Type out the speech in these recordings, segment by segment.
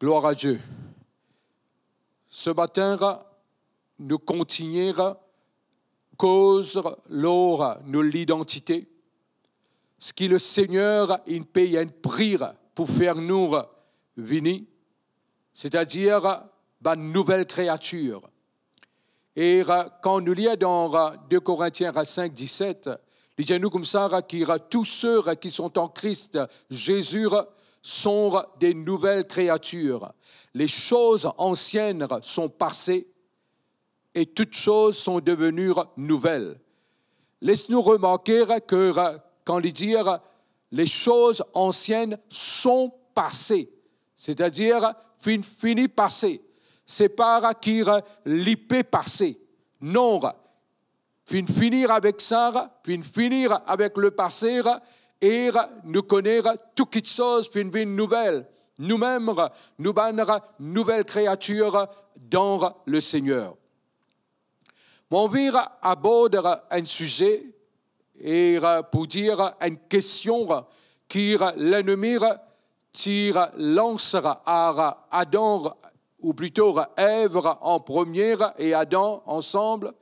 Gloire à Dieu. Ce matin, nous continuerons cause l'or, nous l'identité. Ce que le Seigneur il paye un prière pour faire nous venir, c'est-à-dire la bah, nouvelle créature. Et bah, quand nous lisons dans 2 bah, Corinthiens 5, 17, il dit nous comme ça, que tous ceux qui sont en Christ Jésus sont des nouvelles créatures. Les choses anciennes sont passées et toutes choses sont devenues nouvelles. Laisse-nous remarquer que quand il dit les choses anciennes sont passées, c'est-à-dire fin, fini passé, c'est par qui l'IP passé. Non, fin finir avec ça, fin finir avec le passé, et nous connaître tout ce chose pour une vie nouvelle. Nous-mêmes, nous une nouvelle créature dans le Seigneur. Mon vire aborde un sujet et pour dire une question qui l'ennemi tire lancera à Adam ou plutôt Ève en première et Adam ensemble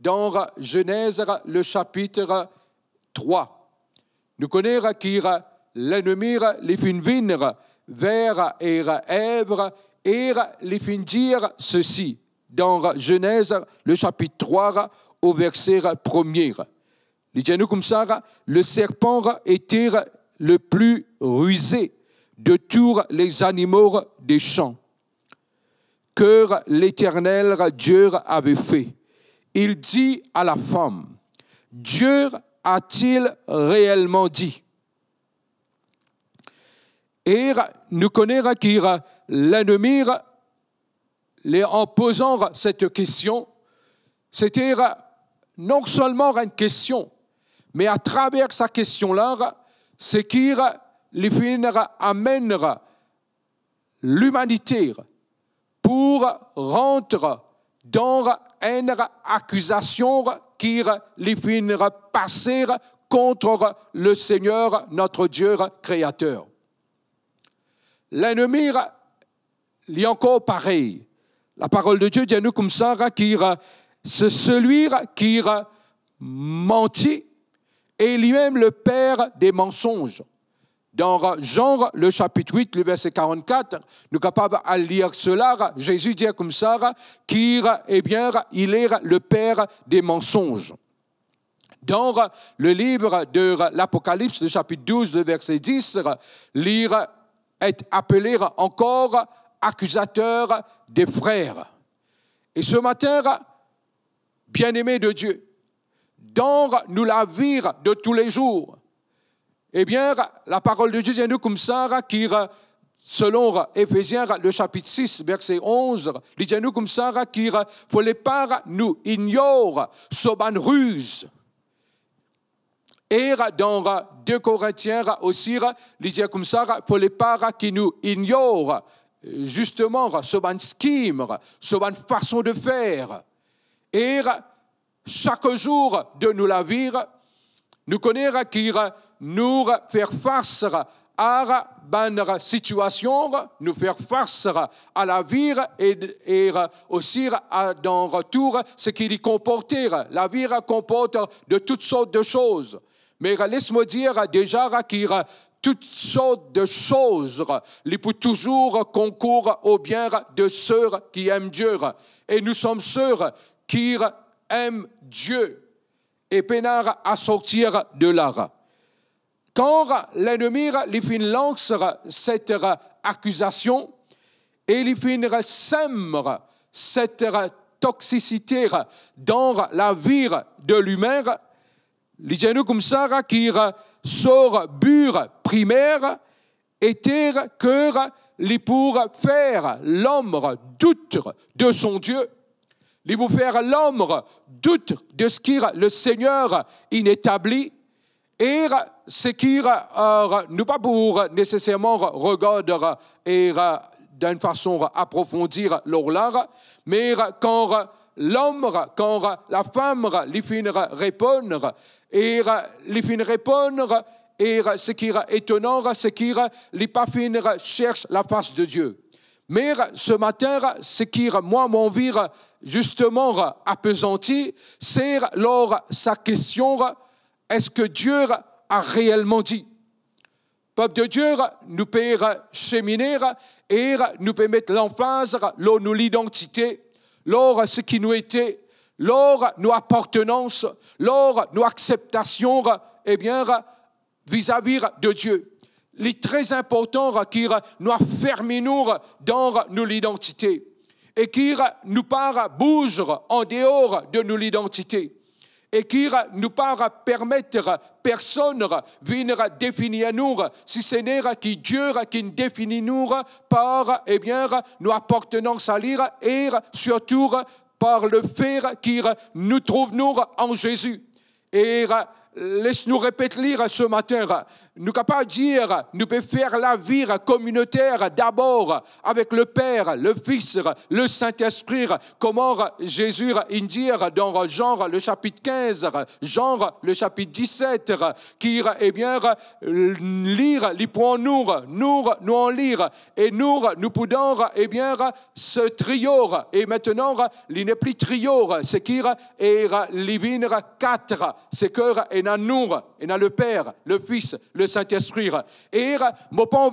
dans Genèse le chapitre 3. Nous l'ennemi, les fins et vers et les les dire ceci dans Genèse le chapitre 3 au verset 1er. nous comme ça, le serpent était le plus rusé de tous les animaux des champs que l'Éternel Dieu avait fait. Il dit à la femme, Dieu a-t-il réellement dit Et nous connaissons que l'ennemi, en posant cette question, c'était non seulement une question, mais à travers sa question-là, c'est qu'il amène l'humanité pour rentrer dans une accusation qui les finirent passer contre le Seigneur, notre Dieu créateur. L'ennemi, il encore pareil. La parole de Dieu dit à nous comme ça, c'est celui qui mentit et lui-même le père des mensonges. Dans Jean, le chapitre 8, le verset 44, nous sommes capables de lire cela. Jésus dit comme ça, qu'il bien, il est le père des mensonges. Dans le livre de l'Apocalypse, le chapitre 12, le verset 10, lire est appelé encore accusateur des frères. Et ce matin, bien aimé de Dieu, dans nous la vie de tous les jours, eh bien, la parole de Dieu dit nous comme ça, qui, selon Ephésiens, le chapitre 6, verset 11, dit nous comme ça, qui, pour les parts, nous ignore soban ruse. Et dans 2 Corinthiens aussi, dit comme ça, pour les parents qui nous ignore justement, soban scheme, soban façon de faire. Et chaque jour de nous la vivre, nous connaître qui nous faire face à bonne situation, nous faire face à la vie et, aussi à, dans retour ce qu'il y comporte. La vie comporte de toutes sortes de choses. Mais laisse-moi dire déjà qu'il toutes sortes de choses, les pour toujours concourir au bien de ceux qui aiment Dieu. Et nous sommes ceux qui aiment Dieu et peinard à sortir de l'art. Quand l'ennemi lui lance cette accusation, et lui sème cette toxicité dans la vie de l'humain, les comme ça qui sort bure primaire était que les pour faire l'homme doute de son Dieu, les pour faire l'homme doute de ce que le Seigneur inétabli, et ce er, qui n'est pas pour nécessairement regarder et d'une façon approfondir là mais quand l'homme, quand la femme lui fait répondre, et lui répondre, et ce qui est étonnant, ce qui les pas fin cherche la face de Dieu. Mais ce matin, ce qui, moi, m'envire justement appesanti, c'est lors sa question, est-ce que Dieu a réellement dit Peuple de Dieu, nous de cheminer et nous pouvons mettre l'emphase nous l'identité, lors ce qui nous était, lors nos appartenances, lors nos acceptations, eh bien, vis-à-vis de Dieu. Il est très important qu'il nous nous dans notre identité et qu'il nous part bouge en dehors de notre identité et qui ne pas permettre personne venir définir nous, si ce n'est qui Dieu qui définit nous par, eh bien, nous appartenons à lire et surtout par le fait qui nous trouve nous en Jésus. Et laisse-nous répéter ce matin, nous pouvons pas dire, nous pouvons faire la vie communautaire d'abord avec le Père, le Fils, le Saint-Esprit, comment Jésus indique dit dans genre le chapitre 15, genre le chapitre 17, qui, est eh bien, lire, les pour nous, nous, nous en lire, et nous, nous pouvons, eh bien, ce trio, et maintenant, il n'est plus trio, c'est qu'il est a quatre, c'est que, et nous, et le Père, le Fils, le Saint-Esprit. Et mon pas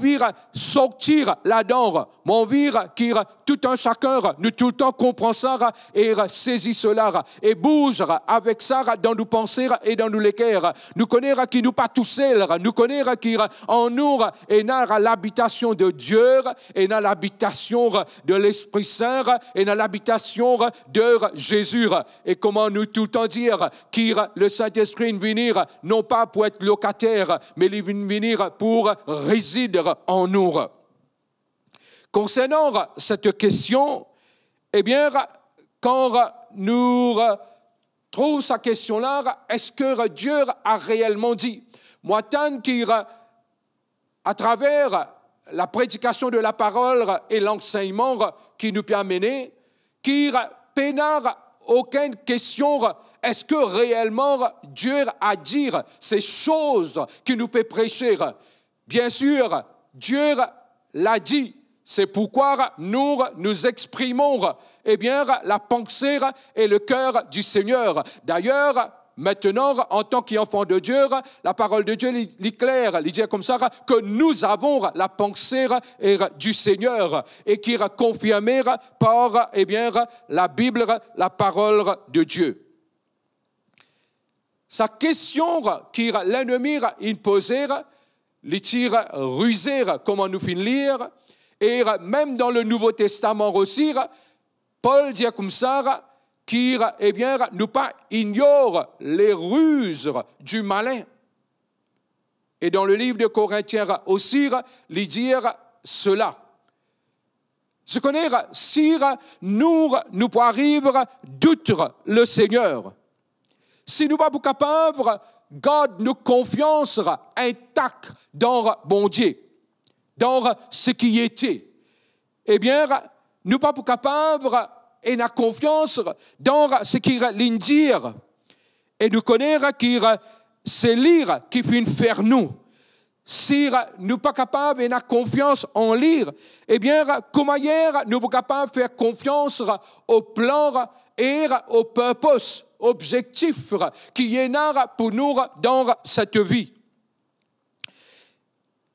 sortir là-dedans. Mon envie que tout un chacun, nous tout le temps comprend ça et saisit cela et bouge avec ça dans nos pensées et dans nos l'équerre. Nous connaissons qui nous pas tous Nous connaissons qui en nous et dans l'habitation de Dieu et dans l'habitation de l'Esprit Saint et dans l'habitation de Jésus. Et comment nous tout le temps dire que le Saint-Esprit venir non pas pour être locataire, mais il venir pour résider en nous. Concernant cette question, eh bien, quand nous trouvons cette question-là, est-ce que Dieu a réellement dit Moi, tant qu'il, à travers la prédication de la parole et l'enseignement qui nous permet, qui qu'il pénard aucune question est-ce que réellement Dieu a dit ces choses qu'il nous peut prêcher Bien sûr, Dieu l'a dit. C'est pourquoi nous nous exprimons, eh bien, la pensée et le cœur du Seigneur. D'ailleurs, maintenant, en tant qu'enfant de Dieu, la parole de Dieu l'éclaire, il dit comme ça, que nous avons la pensée du Seigneur et qui est confirmée par, eh bien, la Bible, la parole de Dieu. Sa question qui l'ennemi imposait, les tire ruser comme nous fait lire, et même dans le Nouveau Testament aussi, Paul dit comme ça, qu'il eh bien, nous pas ignore les ruses du malin. Et dans le livre de Corinthiens aussi, il dit cela. Ce qu'on est, si nous, nous pouvons arriver d'outre le Seigneur. Si nous ne sommes pas capables, garde nos confiance intacte dans bon Dieu, dans ce qui était. Eh bien, nous ne sommes pas capables et la confiance dans ce qui l'indire. et nous connaissons qui c'est lire qui fait faire nous. Si nous pas capables et la confiance en lire, eh bien, comme nous sommes capables de faire confiance au plan et au purpose objectif qui est là pour nous dans cette vie.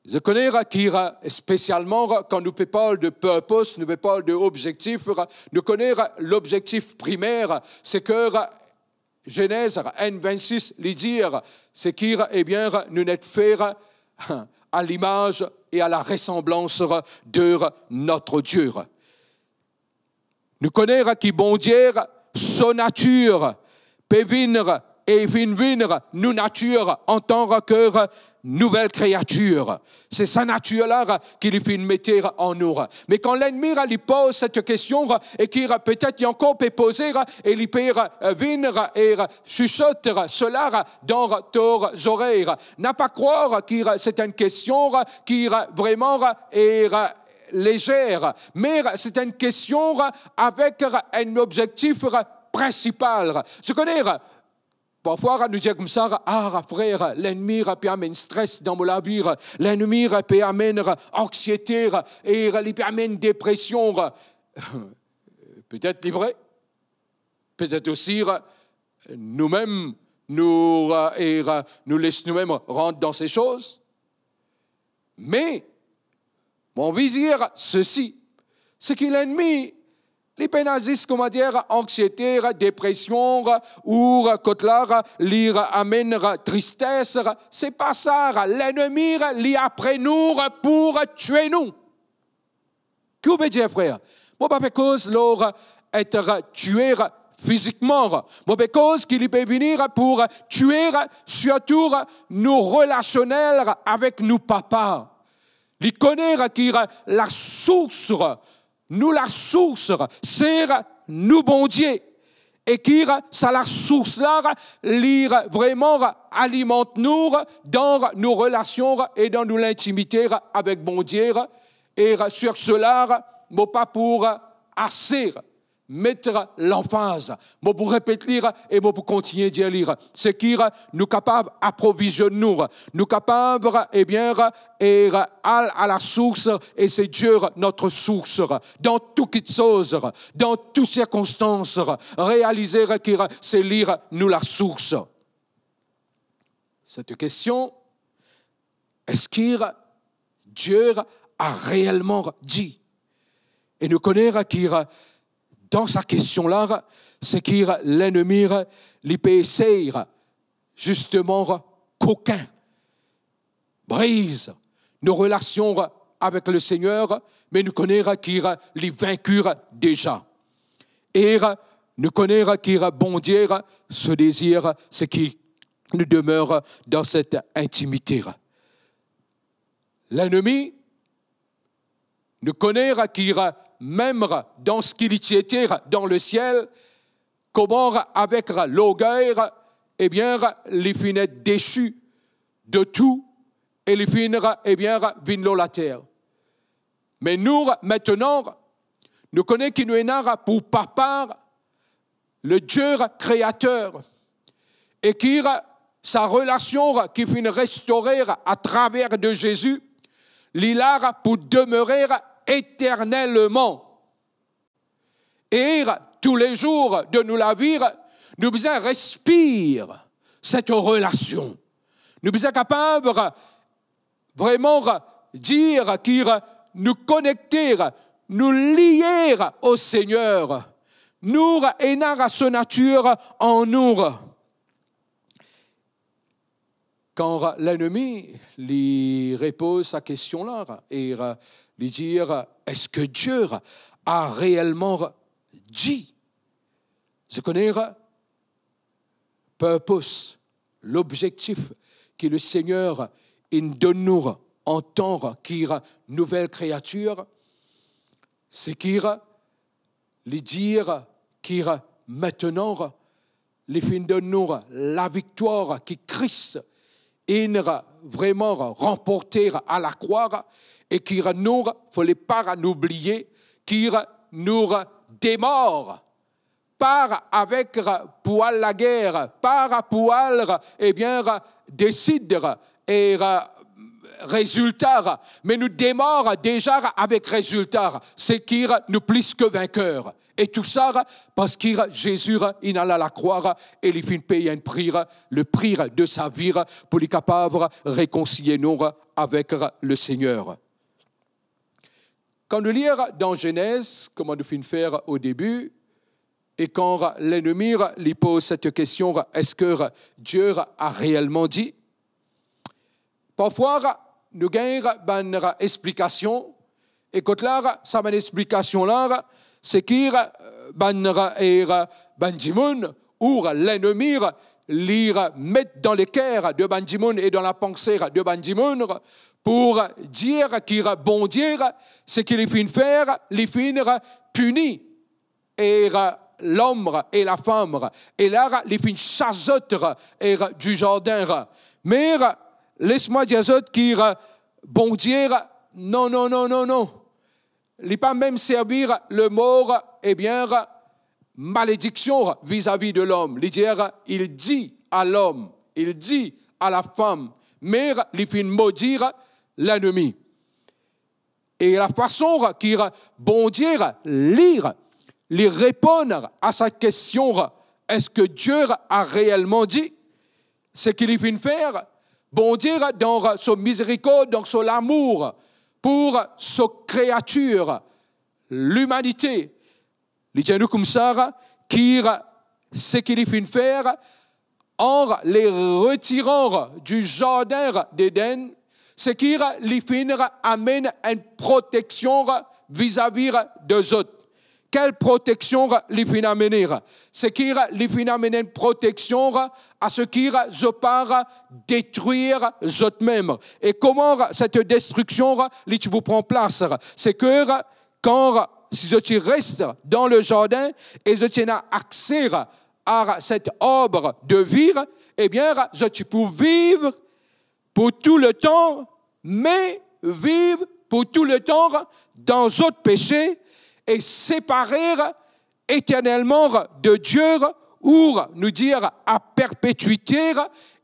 Je connais qui, spécialement, quand nous parlons de purpose, nous parlons d'objectif, nous connaissons l'objectif primaire, c'est que Genèse 26 lui dire, c'est qu'il, eh bien, nous n'êtes fait à l'image et à la ressemblance de notre Dieu. Nous connaissons qui bon Dieu, son nature, devenir et nous nous nature, en tant que nouvelle créature. C'est sa nature-là qu'il fait mettre en nous. Mais quand l'ennemi lui pose cette question et qu'il peut-être encore peut poser, et il peut venir et susciter cela dans tes oreilles. N'a pas croire que c'est une question qui vraiment est légère, mais c'est une question avec un objectif principal. se connaître. Parfois, nous disons comme ça, ah, frère, l'ennemi peut amener stress dans mon vie, l'ennemi peut amener anxiété, et il peut amener dépression. Peut-être livré, peut-être aussi nous-mêmes, nous, nous laissons nous-mêmes rentrer dans ces choses. Mais, mon vizir, ceci, c'est que l'ennemi les pénalistes, comment dire, anxiété, dépression, ou cela lire amène tristesse. C'est pas ça. L'ennemi lit après nous pour tuer nous. Que vous dire, frère? Moi, pas cause leur être tué physiquement. Mauvaise cause qu'il peut venir pour tuer surtout nos relationnels avec nos papas. Il connaît qui la source nous la source, c'est nous bon Et qui, ça la source là, lire vraiment alimente nous dans nos relations et dans nos intimité avec bon Et sur cela, mot pas pour assez mettre l'emphase. Moi, pour répéter et moi, pour continuer de lire. C'est qui nous capables d'approvisionner nous capables, eh et bien, et à la source, et c'est Dieu notre source. Dans toutes choses, dans toutes circonstances, réaliser qui c'est lire nous la source. Cette question, est-ce que Dieu a réellement dit? Et nous connaître qu'il dans sa question-là, c'est que l'ennemi, l'IPCR, justement, qu'aucun brise nos relations avec le Seigneur, mais nous connaîtra' qu'il les vaincure déjà. Et nous connaissons qu'il bondir ce désir, ce qui nous demeure dans cette intimité. L'ennemi, ne connaît qu'il même dans ce qu'il était dans le ciel, comment avec l'orgueil, eh bien, les finit déçu de tout et les finit, eh bien, vinent la terre. Mais nous, maintenant, nous connaissons qu'il nous est pour papa, le Dieu créateur, et qui sa relation qui finit restaurée à travers de Jésus, l'Ilar pour demeurer éternellement. Et tous les jours de nous laver, nous besoin respire cette relation. Nous sommes capables vraiment dire qu'il nous connecter, nous lier au Seigneur, nous et à nature en nous. Quand l'ennemi lui repose sa question là, et les dire, est-ce que Dieu a réellement dit Je connais purpose, l'objectif que le Seigneur nous donne nous en tant que nouvelle créature, c'est qu'il dire qu'il maintenant les fins de nous la victoire qui Christ a vraiment remporter à la croix et qu'il nous, fallait pas oublier, qu'il nous démord. Par avec pour la guerre, par pour, eh bien, décide et résultat, mais nous démarre déjà avec résultat, c'est qu'il nous plus que vainqueur. Et tout ça parce que Jésus, il alla la croire et il fit payer un le prix de sa vie pour les capable réconcilier nous avec le Seigneur. Quand nous lire dans Genèse, comme nous fait faire au début, et quand l'ennemi lui pose cette question, est-ce que Dieu a réellement dit Parfois, nous gagnons une explication, et quand là, une explication là, c'est qu'il euh, Benjamin ou l'ennemi lire mettre dans le cœur de Benjamin et dans la pensée de Benjamin pour dire qu'il bondir ce qu'il finit faire, les finir punir. Er et l'homme et la femme, et là, les finit chasseur er du jardin. Mais laisse-moi dire qu'il bondir, non, non, non, non, non. Il pas même servir le mort eh bien, malédiction vis-à-vis de l'homme. Il il dit à l'homme, il dit à la femme, mais il finit maudire l'ennemi. Et la façon qu'il bondir, lire, lui répondre à sa question, est-ce que Dieu a réellement dit ce qu'il vient faire? Bondir dans son miséricorde, dans son amour pour sa créature, l'humanité. Les comme ça, qui ce qu'il vient faire en les retirant du jardin d'Éden, ce qui, les finir, amène une protection vis-à-vis des autres. Quelle protection les fin amener Ce qui les fin amener une protection à ce qui se part détruire eux-mêmes. Et comment cette destruction les vous prend place C'est que quand je reste dans le jardin et je tiens accès à cette arbre de vie, eh bien, je peux vivre pour tout le temps, mais vivre pour tout le temps dans autres péchés et séparer éternellement de Dieu ou nous dire à perpétuité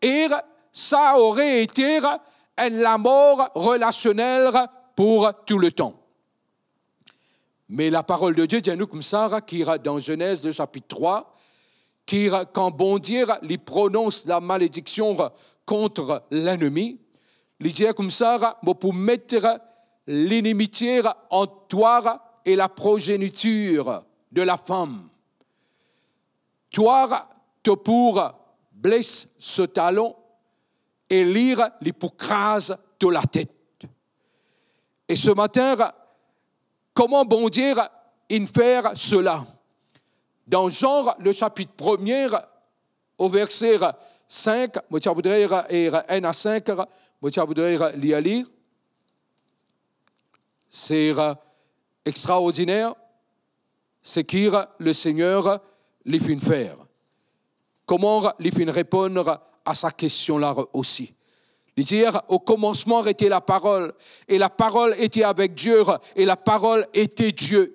et ça aurait été la mort relationnelle pour tout le temps. Mais la parole de Dieu dit nous comme ça, qui dans Genèse le chapitre 3, qui, quand bon lui prononce la malédiction contre l'ennemi. L'idée comme ça, pour mettre l'inimitié en toi et la progéniture de la femme. Toi, te pour blesse ce talon et lire l'hypocrase de la tête. Et ce matin, comment bon dire in faire cela Dans Jean, le chapitre 1 au verset 5, je voudrais lire 1 à 5, je voudrais lire lire. C'est extraordinaire ce que le Seigneur lui fait faire. Comment lui fait répondre à sa question-là aussi. Dire au commencement était la parole, et la parole était avec Dieu, et la parole était Dieu.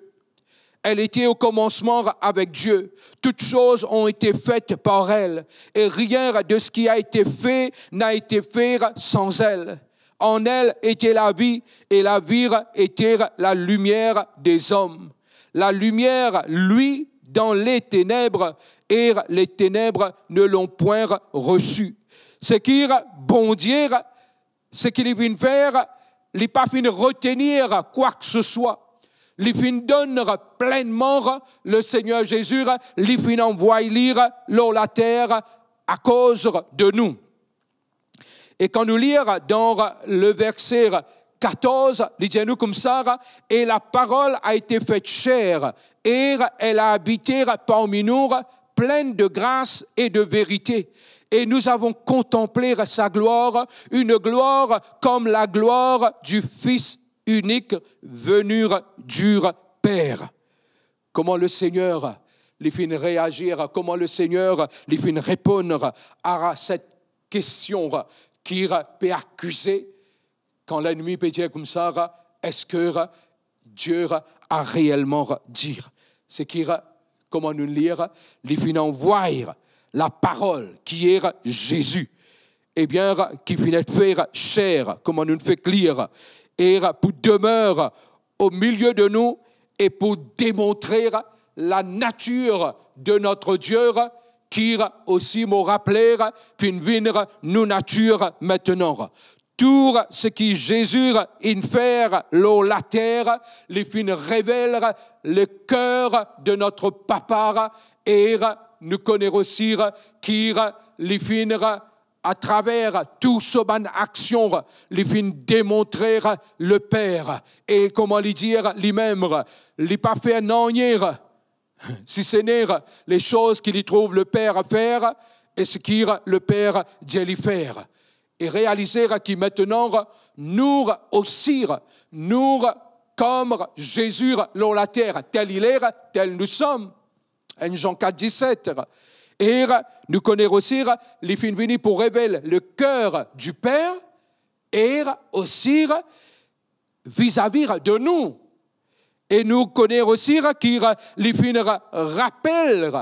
Elle était au commencement avec Dieu. Toutes choses ont été faites par elle. Et rien de ce qui a été fait n'a été fait sans elle. En elle était la vie et la vie était la lumière des hommes. La lumière, lui, dans les ténèbres et les ténèbres ne l'ont point reçu. Ce qui bondir, ce qu'il vient faire, il n'est pas fini retenir quoi que ce soit li fin donnera pleinement le Seigneur Jésus, li fin envoie lire l'eau la terre à cause de nous. Et quand nous lire dans le verset 14, disons-nous comme ça, et la parole a été faite chère, et elle a habité parmi nous, pleine de grâce et de vérité et nous avons contemplé sa gloire, une gloire comme la gloire du Fils unique venir du Père. Comment le Seigneur les fait réagir, comment le Seigneur les fait répondre à cette question qui peut accuser quand l'ennemi peut dire comme ça, est-ce que Dieu a réellement dit C'est qui, comment nous lire, les fait envoyer la parole qui est Jésus, et eh bien qui finit faire chair, comment nous fait lire, et pour demeurer au milieu de nous et pour démontrer la nature de notre Dieu qui aussi me rappeler qu'une venir nous nature maintenant. Tout ce que Jésus in fait l'eau la terre, les fins révèle le cœur de notre papa et nous connaît aussi qui les fins à travers toute son action, les vient démontrer le Père. Et comment les dire lui-même, il pas fait nier, si ce n'est les choses qu'il trouve le Père à faire et ce qu'il, le Père dit lui faire. Et réaliser qu'il maintenant, nous aussi, nous, comme Jésus, dans la terre, tel il est, tel nous sommes. En Jean 4, 17, et nous connaissons aussi les fins venus pour révéler le cœur du Père et aussi vis-à-vis de nous. Et nous connaissons aussi les fins rappellent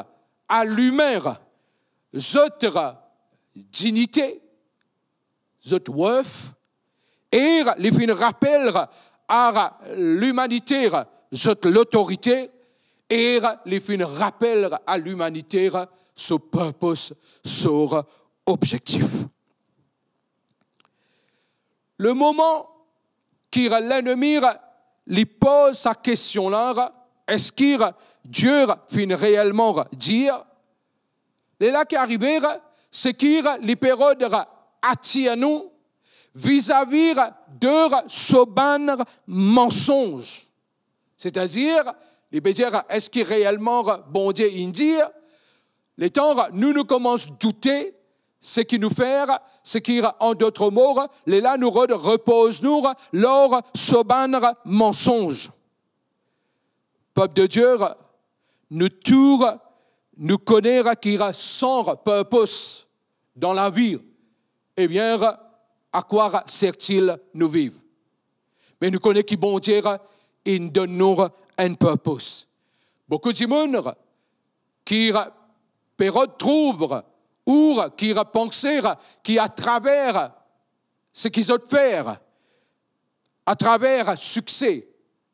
à l'humain notre dignité, notre worth, et les fins rappellent à l'humanité notre l'autorité, et les fins rappellent à l'humanité sur purpose, sur objectif. Le moment que l'ennemi lui pose sa question là, est-ce que Dieu finit réellement dire Les là qui arrive, c'est que les attire nous vis-à-vis de ce bon mensonge. C'est-à-dire, les dire est-ce que réellement bon Dieu dit les temps, nous nous commençons à douter ce qui nous fait, ce qui, en d'autres mots, les là nous repose nous, leur sobanre mensonge. Peuple de Dieu, nous tour, nous connaître qui sans purpose dans la vie, eh bien, à quoi sert-il nous vivre? Mais nous connaissons qui bon Dieu, il donne un purpose. Beaucoup de monde qui retrouve trouve Our qui repenser, qui à travers ce qu'ils ont fait, à travers succès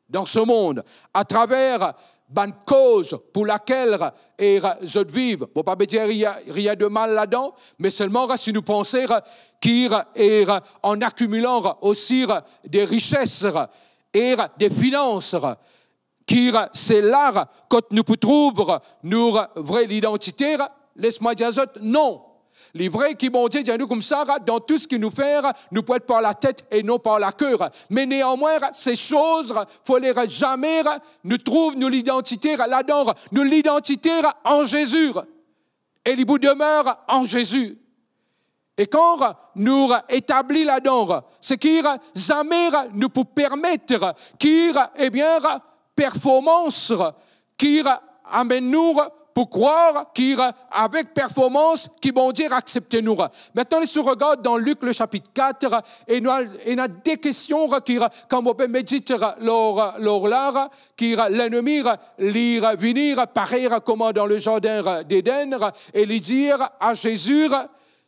dans ce monde, à travers bonne cause pour laquelle ils vivent. Bon, pas dire qu'il y, a de mal là-dedans, mais seulement si nous pensons en accumulant aussi des richesses et des finances, qu'il c'est là que nous pouvons trouver notre vraie identité, laisse-moi dire non. Les vrais qui vont dire nous comme ça, dans tout ce qu'ils nous font, nous pouvons être par la tête et non par la cœur. Mais néanmoins, ces choses, il faut jamais nous trouver notre l'identité là-dedans. Nous l'identité en Jésus. Et il demeure en Jésus. Et quand nous établissons là-dedans, ce qui jamais nous peut permettre, qu'il, eh bien, performance qui amène nous pour croire avec « performance, qui vont dire « nous Maintenant, si on regarde dans Luc le chapitre 4, il y a des questions qui, quand on peut méditer leur, leur l'art, qui l'ennemi lire venir parer, comme dans le jardin d'Éden et lui dire à Jésus,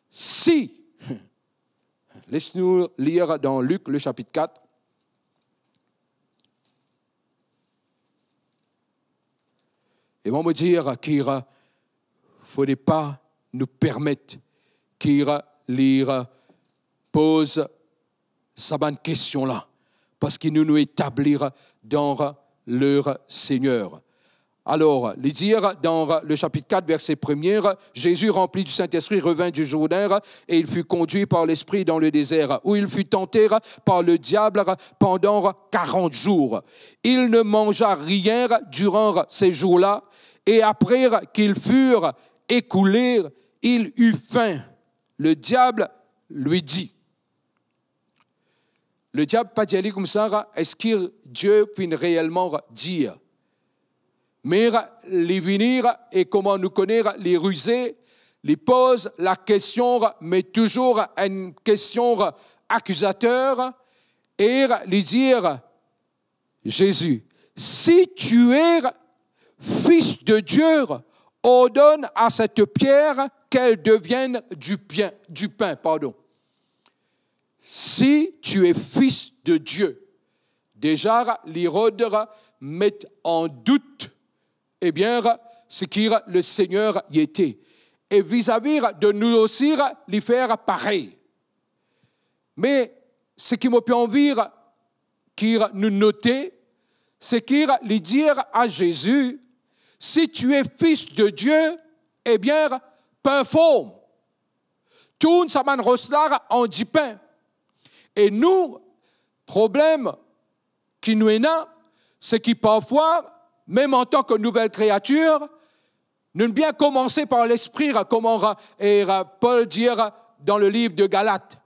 si. Laisse-nous lire dans Luc le chapitre 4. Ils vont me dire qu'il ne faut pas nous permettre qu'il lire, pose sa bonne question-là, parce qu'il nous nous établir dans leur Seigneur. Alors, les dire dans le chapitre 4, verset 1 Jésus rempli du Saint-Esprit revint du Jourdain et il fut conduit par l'Esprit dans le désert, où il fut tenté par le diable pendant 40 jours. Il ne mangea rien durant ces jours-là et après qu'ils furent écoulés, il eut faim. Le diable lui dit, le diable pas dit comme ça, est-ce que Dieu finit réellement dire Mais les venir et comment nous connaître les rusés, les pose la question, mais toujours une question accusateur, et les dire Jésus, si tu es fils de Dieu, ordonne à cette pierre qu'elle devienne du, du pain. Pardon. Si tu es fils de Dieu, déjà l'Hérode met en doute eh bien, ce que le Seigneur y était. Et vis-à-vis de nous aussi, lui faire pareil. Mais ce qui me peut envie, qui nous noter, c'est qu'il dit à Jésus, si tu es fils de Dieu, eh bien, forme. Tout ça en dix pain. Et nous, problème qui nous est là, c'est que parfois, même en tant que nouvelle créature, nous bien commencer par l'esprit, comme Paul dit dans le livre de Galates.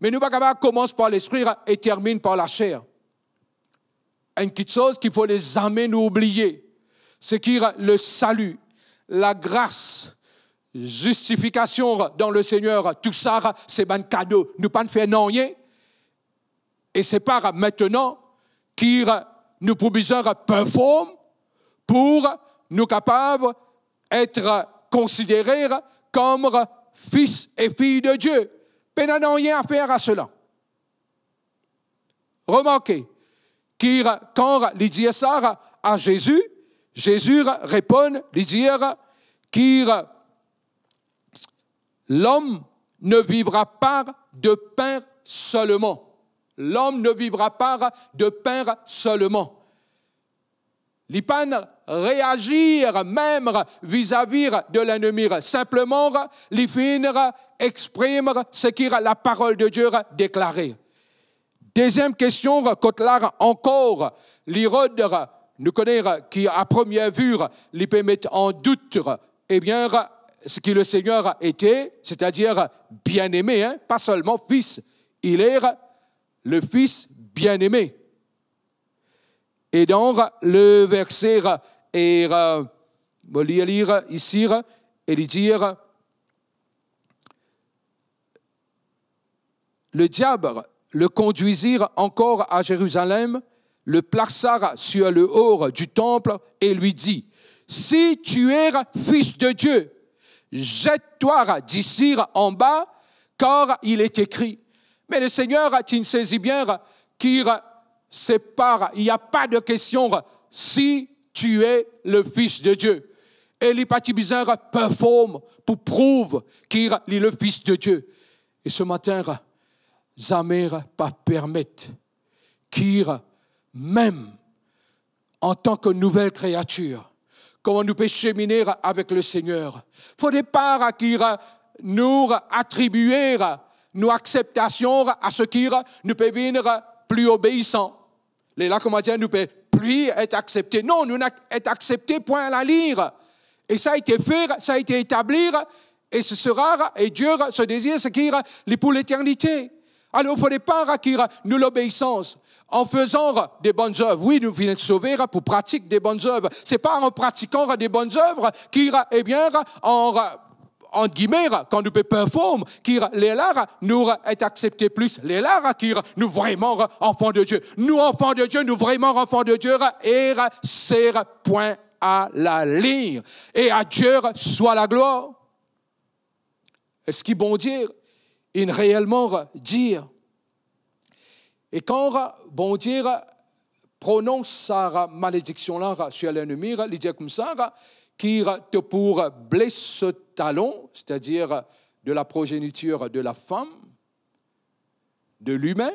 Mais nous, commence par l'esprit et termine par la chair. Une petite chose qu'il faut les jamais nous oublier cest qui le salut, la grâce, justification dans le Seigneur, tout ça, c'est un cadeau. Nous pas faire rien. Hein. Et c'est par maintenant que nous pouvons forme pour nous capables être considérés comme fils et filles de Dieu. Mais n'avons rien à faire à cela. Remarquez qu'il quand il dit ça à Jésus, Jésus répond, lui dire que l'homme ne vivra pas de pain seulement. L'homme ne vivra pas de pain seulement. L'Ipan réagir même vis-à-vis de l'ennemi. Simplement, l'Ipan exprimer ce que la parole de Dieu déclarée. Deuxième question, Kotlar encore, l'Hérode nous connaître qui, à première vue, les peut en doute, eh bien, ce que le Seigneur était, c'est-à-dire bien-aimé, hein, pas seulement fils. Il est le fils bien-aimé. Et dans le verset, et, euh, lire ici, et dire, le diable le conduisir encore à Jérusalem, le plaça sur le haut du temple et lui dit, Si tu es fils de Dieu, jette-toi d'ici en bas, car il est écrit. Mais le Seigneur, tu ne saisis bien qu'il sépare. Il n'y a pas de question si tu es le fils de Dieu. Et les performe pour prouver qu'il est le fils de Dieu. Et ce matin, Zamer pas permettre qu'il même en tant que nouvelle créature, comment nous pouvons cheminer avec le Seigneur. Il faut départ à qui nous attribuer nos acceptations à ce qui nous peut venir plus obéissant. Les là, ne nous peut plus être accepté. Non, nous être accepté, point à la lire. Et ça a été fait, ça a été établi, et ce sera, et Dieu, ce désir, ce qui est pour l'éternité. Alors, il ne faut pas acquérir nous l'obéissance en faisant des bonnes œuvres. Oui, nous venons de sauver pour pratiquer des bonnes œuvres. C'est pas en pratiquant des bonnes œuvres qu'il, eh bien, en en guillemets, quand nous performons, qui les Là, nous est accepté plus, les qui nous vraiment enfants de Dieu. Nous, enfants de Dieu, nous vraiment enfants de Dieu, et c'est point à la ligne. Et à Dieu soit la gloire. Est-ce qu'ils vont dire? Il réellement dire. Et quand bon prononce sa malédiction là sur l'ennemi, il dit comme ça, qui te pour blesser ce talon, c'est-à-dire de la progéniture de la femme, de l'humain,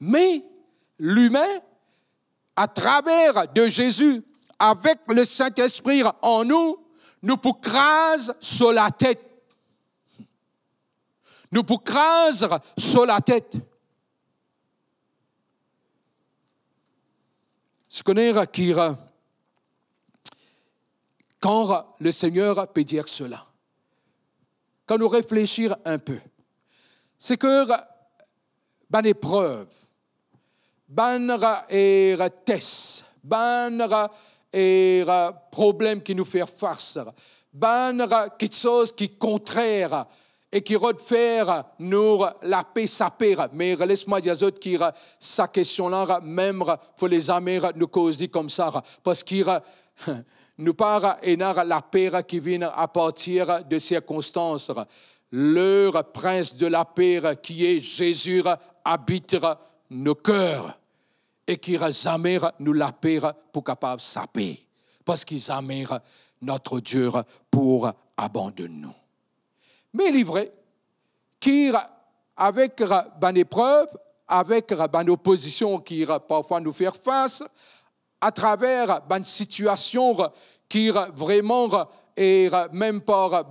mais l'humain, à travers de Jésus, avec le Saint-Esprit en nous, nous pourcrase sur la tête nous pour craindre sur la tête. Ce qu'on est quand le Seigneur peut dire cela, quand nous réfléchir un peu, c'est que ban épreuve, ban test, ban problème qui nous fait farce, ban quelque chose qui contraire et qui nous la paix, sa paix. mais laisse-moi dire qui sa question là même pour les amers nous cause comme ça parce qu'il nous part et la paix qui vient à partir de circonstances Le prince de la paix qui est Jésus habite nos cœurs et qui jamais nous la paix pour capable paix. parce qu'ils amèrent notre Dieu pour abandonner nous mais livré, qui avec une épreuve, avec une opposition qui parfois nous faire face, à travers une situation qui vraiment et même pas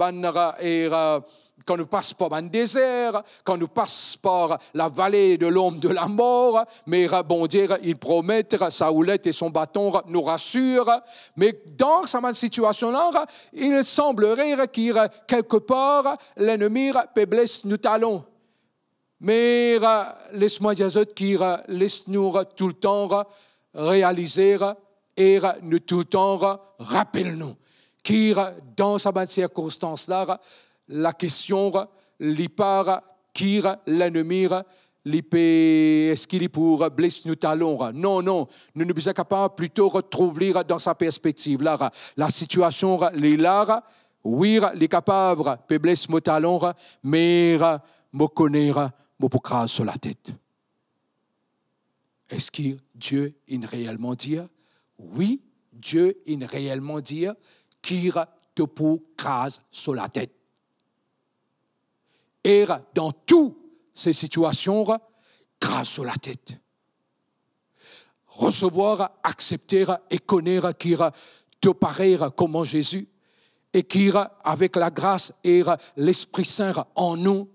quand nous passons par un désert, quand nous passons par la vallée de l'ombre de la mort, mais bon il promet, sa houlette et son bâton nous rassurent. Mais dans cette situation-là, il semblerait que quelque part, l'ennemi blesse nos talons. Mais laisse-moi dire qui laisse-nous tout le temps réaliser et nous tout le temps rappelle-nous qui dans cette circonstance-là, la question, par qui l'ennemi, est-ce qu'il est pour blesser nous talons Non, non, nous ne sommes pas plutôt retrouver dans sa perspective là, la situation, est là, oui, les capables, peut blesser nos talons, mais me connais me sur la tête. Est-ce que Dieu est réellement dire Oui, Dieu est réellement dire qui te pour sur la tête. Et dans toutes ces situations grâce à la tête. Recevoir, accepter et connaître qui te paraît comme Jésus et qui, avec la grâce et l'Esprit Saint en nous,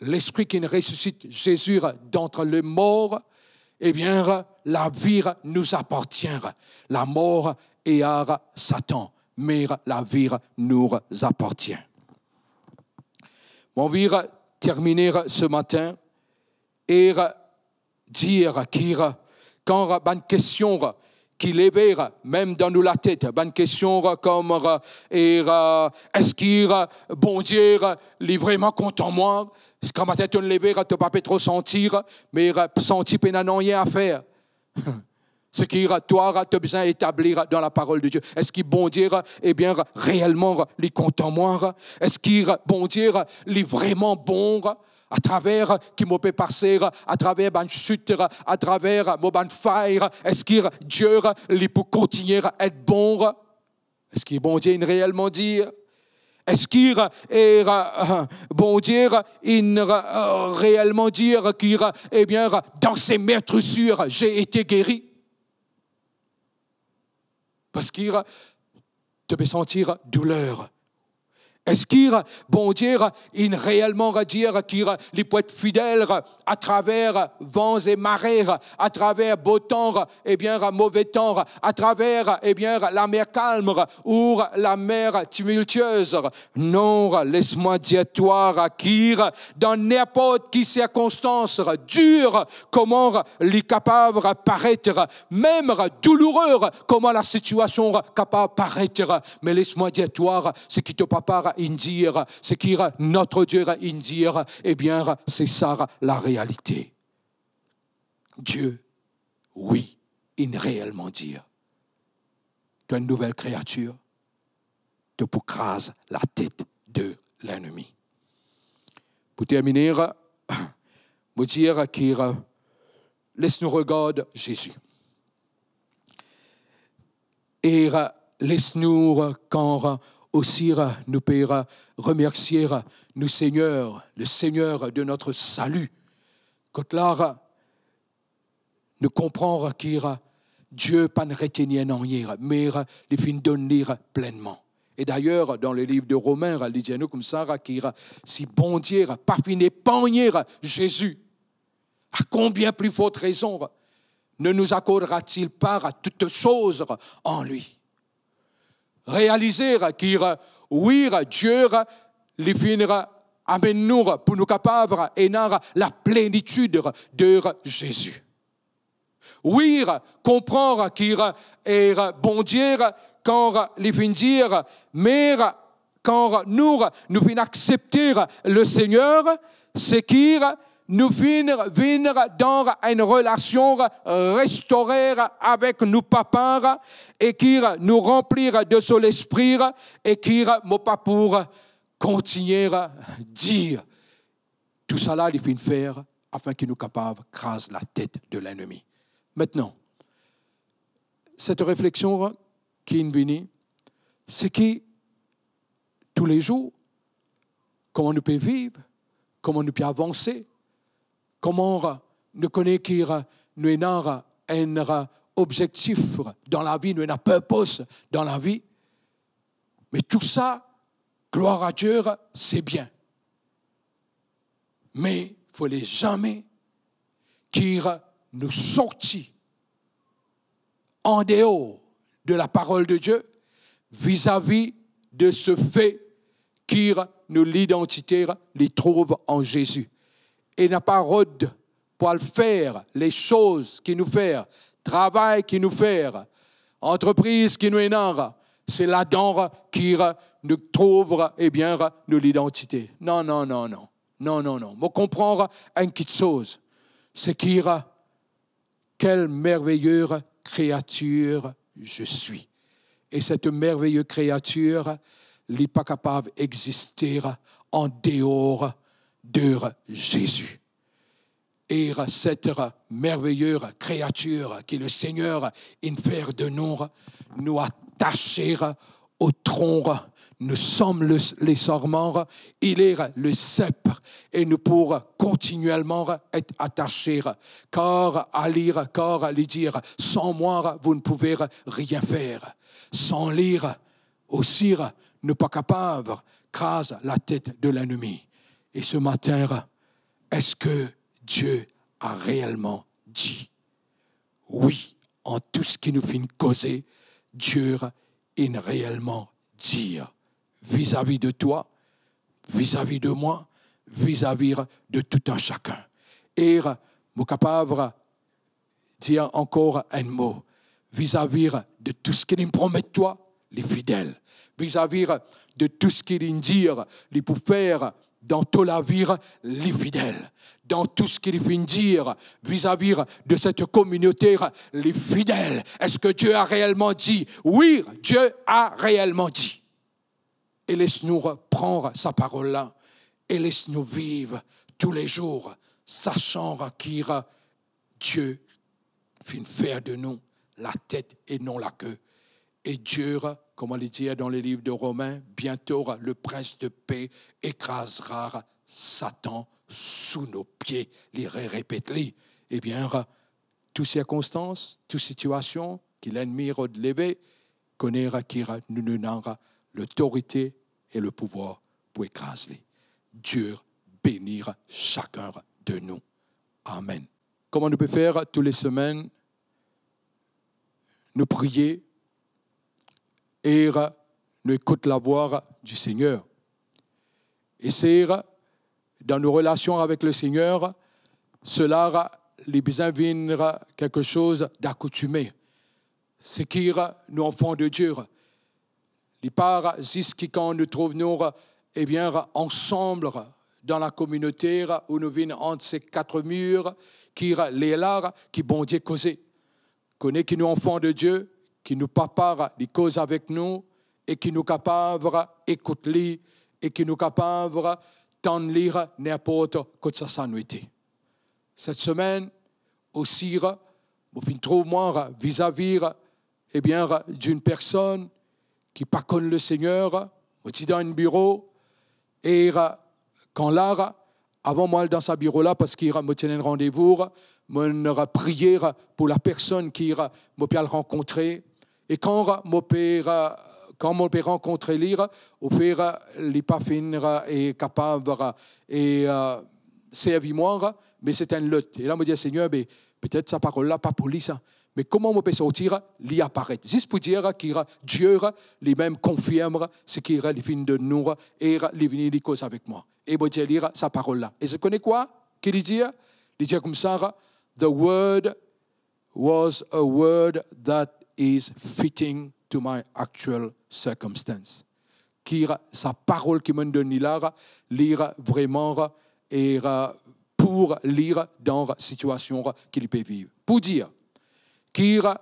l'Esprit qui ressuscite Jésus d'entre les morts, eh bien, la vie nous appartient. La mort est à Satan, mais la vie nous appartient. Mon vire terminer ce matin et dire qu'il quand une question qui verra, même dans nous la tête, une question comme est-ce qu'il bon Dieu est vraiment content moi Quand ma tête levée, tu ne peux pas trop sentir, mais sentir qu'il rien à faire. ce qui toi, tu as besoin d'établir dans la parole de Dieu. Est-ce qu'il bon dire, eh bien, réellement, les comptes moi? Est-ce qu'il bon les vraiment bon? à travers qui me peut passer, à travers ban chute, à travers mon ban fire, est-ce que Dieu les peut continuer à être bon? Est-ce qu'il bon Dieu réellement dire? Est-ce qu'il est euh, bon dire, il euh, réellement dire qu'il eh bien dans ses maîtres sûrs, j'ai été guéri? parce qu'il te fait sentir douleur, est-ce qu'il, bon il réellement dire qu'il peut être fidèle à travers vents et marées, à travers beau temps et eh bien mauvais temps, à travers et eh bien la mer calme ou la mer tumultueuse. Non, laisse-moi dire toi qui, dans n'importe qui circonstance dure, comment il est capable paraître, même douloureux, comment la situation capable paraître. Mais laisse-moi dire toi ce qui te pas, indire, ce qui notre Dieu indir, eh bien, c'est ça la réalité. Dieu, oui, il réellement dire. Tu es une nouvelle créature, tu pucrase la tête de l'ennemi. Pour terminer, vous dire que laisse-nous regarder Jésus. Et laisse-nous quand aussi nous payera remercier nous Seigneur, le Seigneur de notre salut. Côte ne comprendra qu'ira Dieu pas ne retenir rien, mais les fin donner pleinement. Et d'ailleurs, dans le livre de Romains, il nous comme ça, qu'ira si bon Dieu pas Jésus, à combien plus forte raison ne nous accordera-t-il pas à toutes choses en lui? réaliser que oui, Dieu les finira amène nous pour nous capables d'avoir la plénitude de Jésus. Oui, comprendre qu'il est bon quand les fin dire, mais quand nous, nous fin accepter le Seigneur, c'est qu'il nous venir, dans une relation euh, restaurée avec nos papas et qui nous remplir de son esprit et qui, mon pas pour continuer à dire tout cela, il faut faire afin qu'il nous capables la tête de l'ennemi. Maintenant, cette réflexion qui est venue, c'est que tous les jours, comment nous pouvons vivre, comment nous pouvons avancer, comment nous connaître un objectif dans la vie, nous un purpose dans la vie. Mais tout ça, gloire à Dieu, c'est bien. Mais il ne faut jamais qu'il nous sortit en dehors de la parole de Dieu vis-à-vis de ce fait qu'il nous l'identité les trouve en Jésus et n'a pas rôde pour faire les choses qui nous font, travail qui nous fait, entreprise qui nous énerve. C'est la dent qui nous trouve et eh bien nous l'identité. Non, non, non, non. Non, non, non. Mais comprendre une petite chose, c'est qu'il quelle merveilleuse créature je suis. Et cette merveilleuse créature n'est pas capable d'exister en dehors de Jésus. Et cette merveilleuse créature qui le Seigneur infère de nous, nous attacher au tronc. Nous sommes les serments, il est le sceptre et nous pour continuellement être attachés. Car à lire, car à lui dire, sans moi, vous ne pouvez rien faire. Sans lire, aussi, ne pas capable, crase la tête de l'ennemi. Et ce matin, est-ce que Dieu a réellement dit Oui, en tout ce qui nous fait causer, Dieu est réellement dire vis-à-vis de toi, vis-à-vis de moi, vis-à-vis de tout un chacun. Et mon capable dire encore un mot vis-à-vis de tout ce qu'il promet toi, les fidèles, vis-à-vis de tout ce qu'il dit, les poufères dans tout la vie, les fidèles. Dans tout ce qu'il viennent dire vis-à-vis de cette communauté, les fidèles. Est-ce que Dieu a réellement dit Oui, Dieu a réellement dit. Et laisse-nous reprendre sa parole là et laisse-nous vivre tous les jours, sachant qu'il Dieu vient faire de nous la tête et non la queue. Et Dieu comme on le dit dans les livres de Romains, bientôt le prince de paix écrasera Satan sous nos pieds. Lirez, répète-les. Eh bien, toutes circonstances, toute situation que de lever, connaîtra qu'il nous donnera l'autorité et le pouvoir pour écraser. Dieu bénir chacun de nous. Amen. Comment on peut faire toutes les semaines, nous prier « Et nous écoutons la voix du Seigneur. Et c'est dans nos relations avec le Seigneur, cela les viennent quelque chose d'accoutumé. C'est qui nous enfants de Dieu. Les parts, qui quand nous trouvons eh bien, ensemble dans la communauté où nous vivons entre ces quatre murs, qui les là, qui bon Dieu causé. Connais qui nous enfants de Dieu, qui nous prépare les causes avec nous et qui nous capable d'écouter et qui nous capable de lire n'importe quoi ça s'annuité. Cette semaine, aussi, je fin trouve moi vis-à-vis eh bien d'une personne qui pas connaît le Seigneur, je dans un bureau et quand là, avant moi dans sa bureau là parce qu'il me tenait rendez-vous, me prier pour la personne qui m'a rencontrer, et quand père quand rencontre l'ire, rencontrer l'IR, n'est pas l'hypafinir et capable et euh, servir moi, mais c'est un lot. Et là, me dit, Seigneur, mais peut-être sa parole-là, pas pour hein. Mais comment on peut sortir, l'y apparaître. Juste pour dire que Dieu lui-même confirme ce qu'il a fait de nous et il venir les causes avec moi. Et je lire sa parole-là. Et je connais quoi Qu'il dit Il dit comme ça, The word was a word that is fitting to my actual circumstance. sa parole qui me donne là, lire vraiment et euh, pour lire dans la situation qu'il peut vivre. Pour dire, quand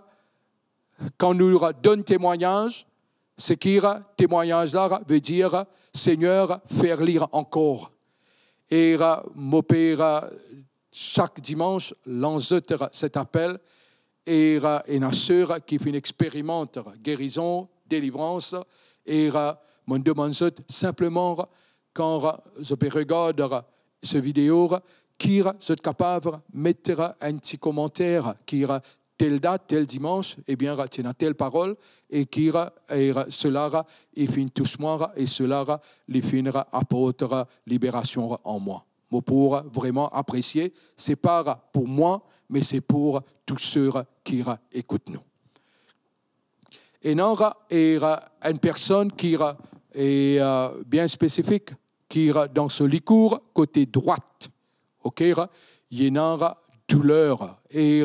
quand nous donne témoignage, ce qui témoignage là veut dire Seigneur, faire lire encore. Et euh, mon euh, chaque dimanche, lance cet appel et une sœur qui fait une expérimente guérison, délivrance, je me demande simplement quand je regarde cette vidéo, qui est capable de mettre un petit commentaire, qui telle date, tel dimanche, et eh bien, bien, tient telle parole, et qui cela, il finit tout moi, et cela, il finira apportera libération en moi. pour vraiment apprécier, c'est pas pour moi, mais c'est pour tous ceux qui écoutent nous. Et nous ira une personne qui est euh, bien spécifique, qui dans ce licour, côté droite, ok, il y a douleur. Et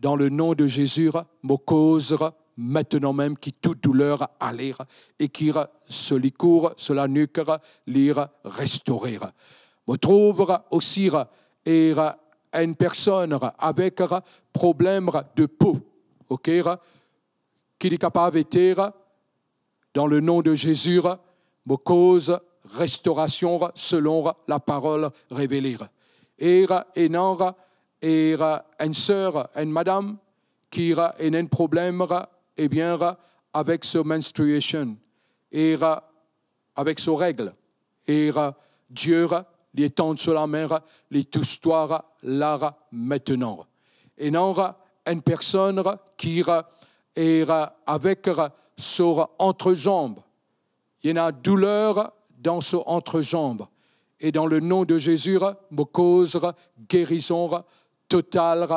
dans le nom de Jésus, me cause maintenant même qui toute douleur à l'air, et qui lit court, cela nuque, lire, restaurer. Me trouve aussi et une personne avec un problème de peau, ok, qui est capable d'être, dans le nom de Jésus, cause restauration selon la parole révélée. Et une et une sœur, une madame qui a un problème, eh bien, avec son menstruation, avec ses règles. Et Dieu l'étendre sur la mer, les toi là maintenant. Et non, une personne qui est avec son entrejambe. Il y a une douleur dans son entrejambe. Et dans le nom de Jésus, me cause guérison totale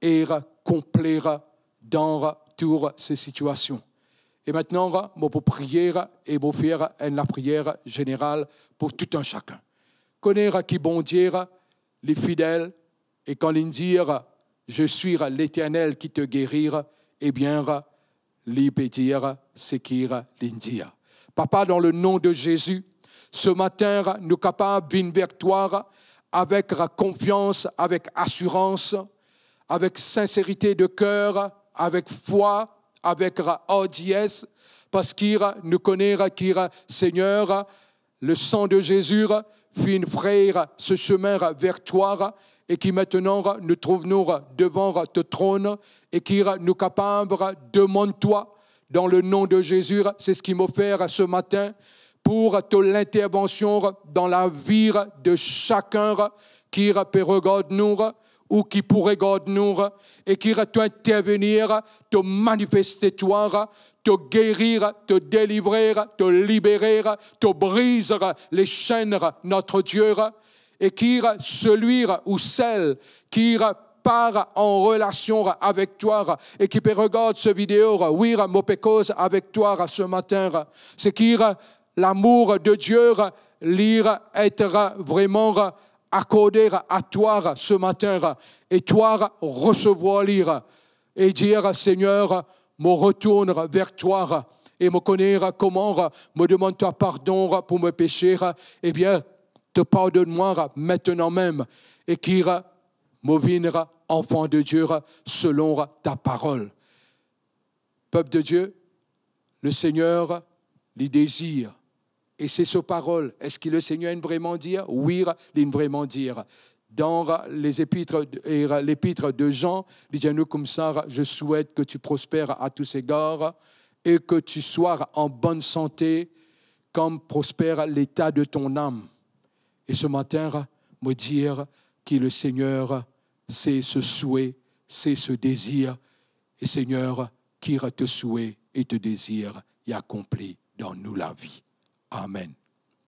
et complète dans toutes ces situations. Et maintenant, je vais prier et je vais faire la prière générale pour tout un chacun connaître qui bondir les fidèles, et quand ils Je suis l'Éternel qui te guérira, eh bien, les dire c'est qu'ils Papa, dans le nom de Jésus, ce matin, nous capables vers toi avec confiance, avec assurance, avec sincérité de cœur, avec foi, avec audience, parce qu'il nous connaît, qu'il Seigneur, le sang de Jésus fut frère ce chemin vers toi et qui maintenant nous trouvons devant ton trône et qui nous capable, demande-toi dans le nom de Jésus, c'est ce qui offert ce matin pour l'intervention dans la vie de chacun qui regarde nous ou qui pourrait garder nous et qui va intervenir, te manifester toi, te guérir, te délivrer, te libérer, te briser les chaînes, notre Dieu, et qui celui ou celle qui part en relation avec toi et qui regarder ce vidéo, oui, cause avec toi ce matin, c'est qui l'amour de Dieu, lire, être vraiment accorder à toi ce matin et toi recevoir lire et dire Seigneur, me retourne vers toi et me connaître comment me demande-toi pardon pour mes péchés, eh bien, te pardonne-moi maintenant même et qui me vienne enfant de Dieu selon ta parole. Peuple de Dieu, le Seigneur les désire et c'est ce Est-ce que le Seigneur aime vraiment dire Oui, il aime vraiment dire. Dans les épîtres, l'épître de Jean, à nous comme ça, je souhaite que tu prospères à tous égards et que tu sois en bonne santé, comme prospère l'état de ton âme. Et ce matin, me dire que le Seigneur, c'est ce souhait, c'est ce désir. Et Seigneur, qui te souhaite et te désire, y accomplit dans nous la vie. Amen.